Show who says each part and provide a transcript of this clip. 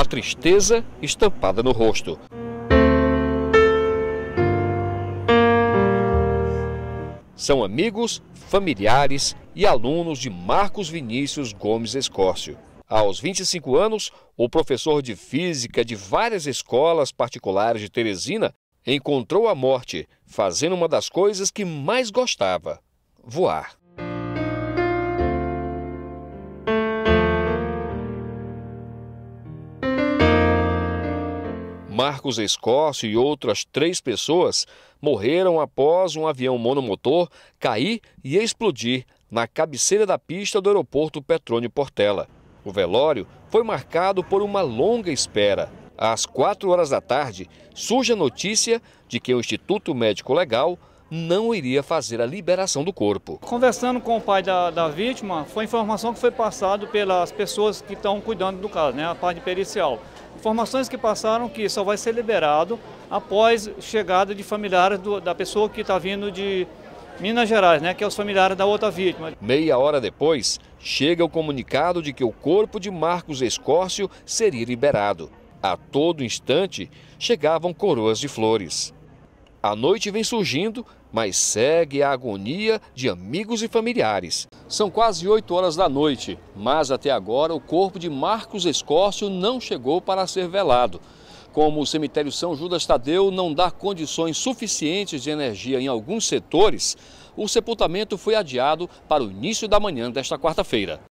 Speaker 1: a tristeza estampada no rosto. São amigos, familiares e alunos de Marcos Vinícius Gomes Escórcio. Aos 25 anos, o professor de física de várias escolas particulares de Teresina encontrou a morte, fazendo uma das coisas que mais gostava: voar. Marcos Escócio e outras três pessoas morreram após um avião monomotor cair e explodir na cabeceira da pista do aeroporto Petrônio Portela. O velório foi marcado por uma longa espera. Às quatro horas da tarde, surge a notícia de que o Instituto Médico Legal não iria fazer a liberação do corpo.
Speaker 2: Conversando com o pai da, da vítima, foi informação que foi passada pelas pessoas que estão cuidando do caso, né, a parte pericial. Informações que passaram que só vai ser liberado após chegada de familiares do, da pessoa que está vindo de Minas Gerais, né, que é os familiares da outra vítima.
Speaker 1: Meia hora depois, chega o comunicado de que o corpo de Marcos Escórcio seria liberado. A todo instante, chegavam coroas de flores. A noite vem surgindo, mas segue a agonia de amigos e familiares. São quase 8 horas da noite, mas até agora o corpo de Marcos Escórcio não chegou para ser velado. Como o cemitério São Judas Tadeu não dá condições suficientes de energia em alguns setores, o sepultamento foi adiado para o início da manhã desta quarta-feira.